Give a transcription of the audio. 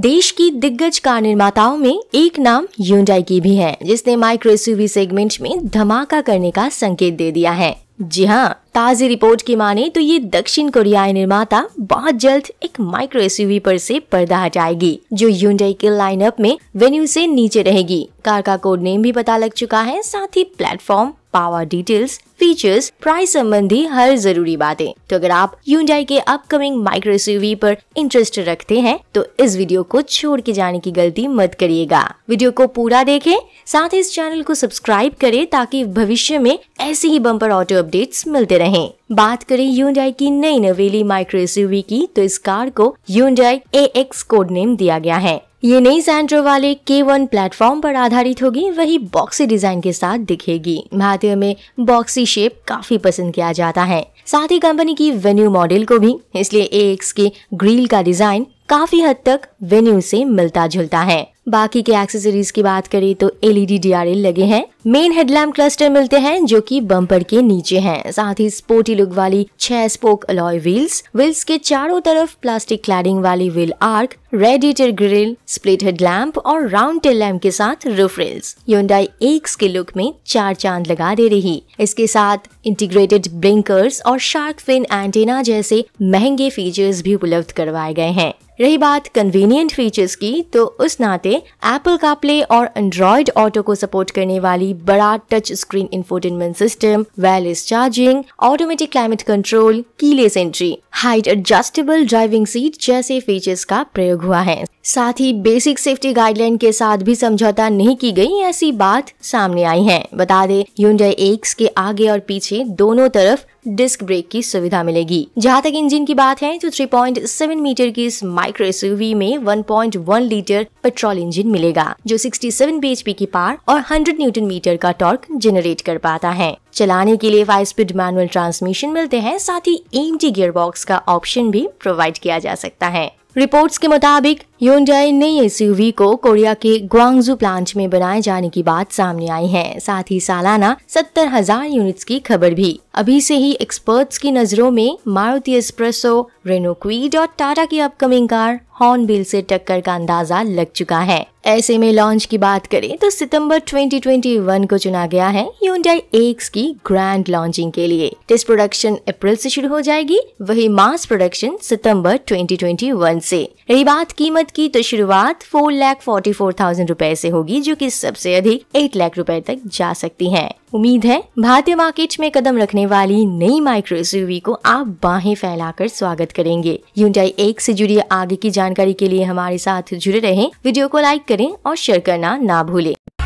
देश की दिग्गज कार निर्माताओं में एक नाम यूंडाई की भी है जिसने माइक्रो एसयूवी सेगमेंट में धमाका करने का संकेत दे दिया है जी हाँ ताजी रिपोर्ट की माने तो ये दक्षिण कोरियाई निर्माता बहुत जल्द एक माइक्रो एसयूवी पर से पर्दा हटाएगी जो यूंडई के लाइनअप में वेन्यू से नीचे रहेगी कार का कोड नेम भी पता लग चुका है साथ ही platform power details features price संबंधी हर जरूरी बातें तो अगर आप यूनडाई के अपकमिंग माइक्रो सीवी पर इंटरेस्ट रखते हैं तो इस वीडियो को छोड़ के जाने की गलती मत करिएगा वीडियो को पूरा देखें साथ ही इस चैनल को सब्सक्राइब करें ताकि भविष्य में ऐसे ही बम्पर ऑटो अपडेट्स मिलते रहें बात करें यूंडाई की नई नवेली माइक्रो सीवी की तो इस कार को Hyundai A X code name दिया गया है ये नई सैंड्रो वाले के वन प्लेटफॉर्म पर आधारित होगी वही बॉक्सी डिजाइन के साथ दिखेगी भारतीय में बॉक्सी शेप काफी पसंद किया जाता है साथ ही कंपनी की वेन्यू मॉडल को भी इसलिए एक्स के ग्रिल का डिजाइन काफी हद तक वेन्यू से मिलता जुलता है बाकी के एक्सेसरीज की बात करें तो एलईडी डी e लगे हैं मेन हेडलैम्प क्लस्टर मिलते हैं जो कि बम्पर के नीचे हैं साथ ही स्पोर्टी लुक वाली छह स्पोक अलॉय व्हील्स व्हील्स के चारों तरफ प्लास्टिक क्लैडिंग वाली wheel arch radiator grille split headlamp और राउंड टेल लैम्प के साथ रूफ रेल्स योंडाई एक्स के लुक में चार चांद लगा दे रही इसके साथ इंटीग्रेटेड ब्रिंकर्स और शार्क फिन एंटेना जैसे महंगे फीचर्स भी उपलब्ध करवाए गए हैं रही बात कन्वीनियंट फीचर्स की तो उस नाते एप्पल का प्ले और एंड्रॉयड ऑटो को सपोर्ट करने वाली बड़ा touch screen infotainment system wireless charging automatic climate control keyless entry height adjustable driving seat जैसे फीचर्स का प्रयोग हुआ है साथ ही बेसिक सेफ्टी गाइडलाइन के साथ भी समझौता नहीं की गई ऐसी बात सामने आई है बता दे यूंडई एक्स के आगे और पीछे दोनों तरफ डिस्क ब्रेक की सुविधा मिलेगी जहां तक इंजन की बात है तो 3.7 मीटर की इस माइक्रो एस में 1.1 लीटर पेट्रोल इंजन मिलेगा जो 67 बीएचपी की पार और 100 न्यूटन मीटर का टॉर्क जनरेट कर पाता है चलाने के लिए फाइव स्पीड मैनुअल ट्रांसमिशन मिलते हैं साथ ही एम टी गियर बॉक्स का ऑप्शन भी प्रोवाइड किया जा सकता है रिपोर्ट्स के मुताबिक योनडाई नई एसयूवी को कोरिया के ग्वांगजू प्लांट में बनाए जाने की बात सामने आई है साथ ही सालाना सत्तर हजार यूनिट्स की खबर भी अभी से ही एक्सपर्ट्स की नजरों में मारुति एक्सप्रेसो रेनो क्वीड और टाटा की अपकमिंग कार हॉर्नबिल से टक्कर का अंदाजा लग चुका है ऐसे में लॉन्च की बात करें तो सितंबर 2021 को चुना गया है यूंडाई एक्स की ग्रैंड लॉन्चिंग के लिए टेस्ट प्रोडक्शन अप्रैल से शुरू हो जाएगी वही मास प्रोडक्शन सितंबर 2021 से रही बात कीमत की तो शुरुआत four lakh forty four thousand रूपए ऐसी होगी जो की सबसे अधिक एट लाख रूपए तक जा सकती है उम्मीद है भारतीय मार्केट में कदम रखने वाली नई माइक्रो एसयूवी को आप बाहें फैलाकर स्वागत करेंगे यूंडाई एक से जुड़ी आगे की जानकारी के लिए हमारे साथ जुड़े रहें वीडियो को लाइक करें और शेयर करना ना भूलें